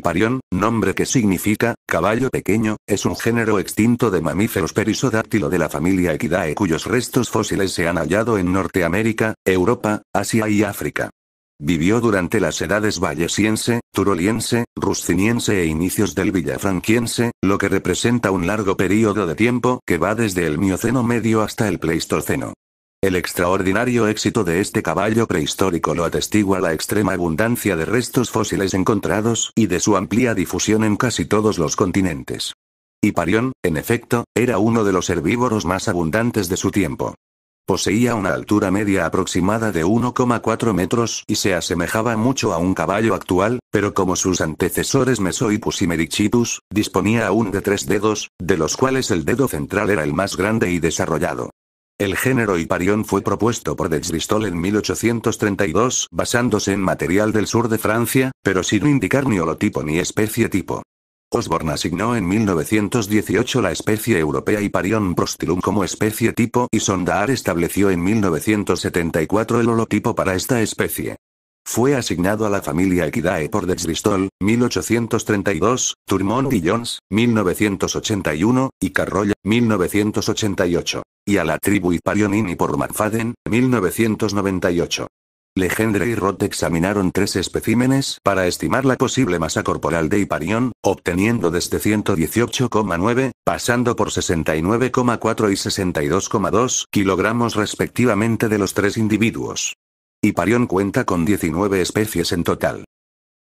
Parión, nombre que significa, caballo pequeño, es un género extinto de mamíferos perisodáctilo de la familia Equidae cuyos restos fósiles se han hallado en Norteamérica, Europa, Asia y África. Vivió durante las edades vallesiense, turoliense, rusciniense e inicios del villafranquiense, lo que representa un largo período de tiempo que va desde el Mioceno medio hasta el Pleistoceno. El extraordinario éxito de este caballo prehistórico lo atestigua la extrema abundancia de restos fósiles encontrados y de su amplia difusión en casi todos los continentes. Hiparión, en efecto, era uno de los herbívoros más abundantes de su tiempo. Poseía una altura media aproximada de 1,4 metros y se asemejaba mucho a un caballo actual, pero como sus antecesores Mesoipus y Medicitus, disponía aún de tres dedos, de los cuales el dedo central era el más grande y desarrollado. El género Hiparión fue propuesto por Dechristol en 1832 basándose en material del sur de Francia, pero sin indicar ni holotipo ni especie tipo. Osborne asignó en 1918 la especie europea Hiparion prostilum como especie tipo y Sondar estableció en 1974 el holotipo para esta especie. Fue asignado a la familia Equidae por Desbristol, 1832, Turmont y Jones, 1981, y Carroll, 1988. Y a la tribu Iparionini por Manfaden, 1998. Legendre y Roth examinaron tres especímenes para estimar la posible masa corporal de Iparion, obteniendo desde 118,9, pasando por 69,4 y 62,2 kilogramos respectivamente de los tres individuos. Parión cuenta con 19 especies en total.